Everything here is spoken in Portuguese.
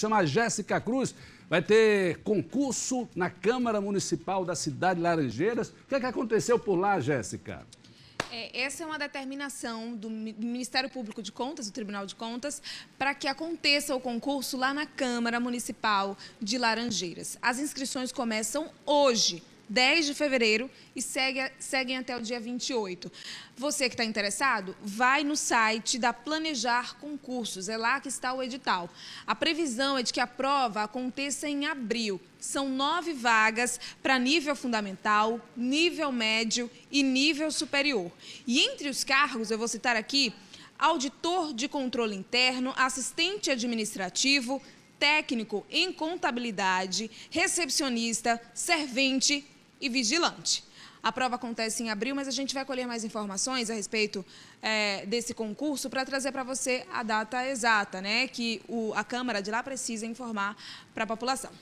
chama Jéssica Cruz, vai ter concurso na Câmara Municipal da cidade de Laranjeiras. O que, é que aconteceu por lá, Jéssica? É, essa é uma determinação do Ministério Público de Contas, do Tribunal de Contas, para que aconteça o concurso lá na Câmara Municipal de Laranjeiras. As inscrições começam hoje, 10 de fevereiro e segue, seguem até o dia 28. Você que está interessado, vai no site da Planejar Concursos, é lá que está o edital. A previsão é de que a prova aconteça em abril. São nove vagas para nível fundamental, nível médio e nível superior. E entre os cargos, eu vou citar aqui, auditor de controle interno, assistente administrativo, técnico em contabilidade, recepcionista, servente, e vigilante. A prova acontece em abril, mas a gente vai colher mais informações a respeito é, desse concurso para trazer para você a data exata, né? Que o, a Câmara de lá precisa informar para a população.